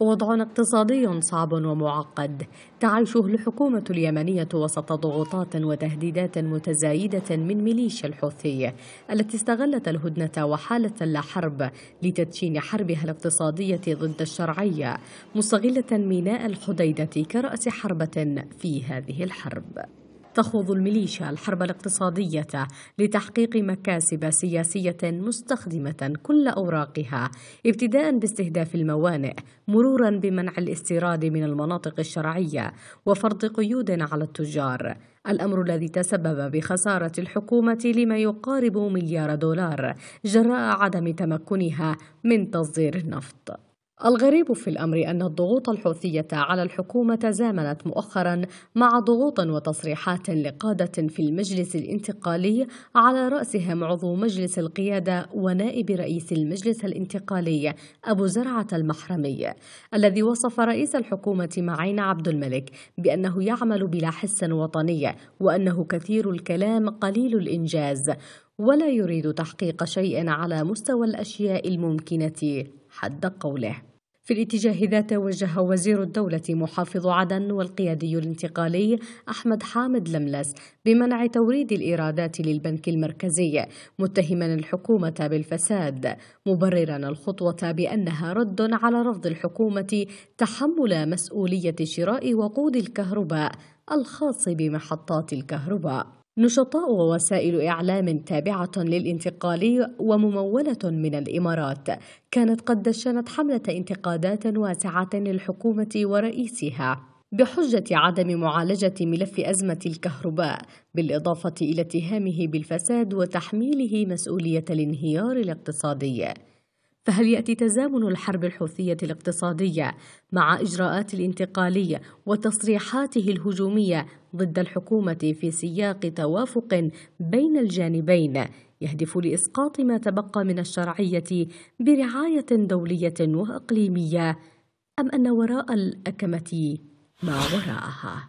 وضع اقتصادي صعب ومعقد تعيشه الحكومة اليمنية وسط ضغوطات وتهديدات متزايدة من ميليشيا الحوثي التي استغلت الهدنة وحالة لا حرب لتدشين حربها الاقتصادية ضد الشرعية مستغلة ميناء الحديدة كرأس حربة في هذه الحرب تخوض الميليشيا الحرب الاقتصادية لتحقيق مكاسب سياسية مستخدمة كل أوراقها ابتداء باستهداف الموانئ مرورا بمنع الاستيراد من المناطق الشرعية وفرض قيود على التجار الأمر الذي تسبب بخسارة الحكومة لما يقارب مليار دولار جراء عدم تمكنها من تصدير النفط الغريب في الأمر أن الضغوط الحوثية على الحكومة تزامنت مؤخرا مع ضغوط وتصريحات لقادة في المجلس الانتقالي على رأسهم عضو مجلس القيادة ونائب رئيس المجلس الانتقالي أبو زرعة المحرمي الذي وصف رئيس الحكومة معين عبد الملك بأنه يعمل بلا حس وطني وأنه كثير الكلام قليل الإنجاز ولا يريد تحقيق شيء على مستوى الأشياء الممكنة حد قوله في الاتجاه ذاته وجه وزير الدولة محافظ عدن والقيادي الانتقالي أحمد حامد لملس بمنع توريد الإيرادات للبنك المركزي متهما الحكومة بالفساد مبررا الخطوة بأنها رد على رفض الحكومة تحمل مسؤولية شراء وقود الكهرباء الخاص بمحطات الكهرباء نشطاء ووسائل إعلام تابعة للانتقالي وممولة من الإمارات كانت قد دشنت حملة انتقادات واسعة للحكومة ورئيسها بحجة عدم معالجة ملف أزمة الكهرباء بالإضافة إلى اتهامه بالفساد وتحميله مسؤولية الانهيار الاقتصادي فهل يأتي تزامن الحرب الحوثية الاقتصادية مع إجراءات الانتقالية وتصريحاته الهجومية ضد الحكومة في سياق توافق بين الجانبين يهدف لإسقاط ما تبقى من الشرعية برعاية دولية وإقليمية أم أن وراء الأكمة ما وراءها؟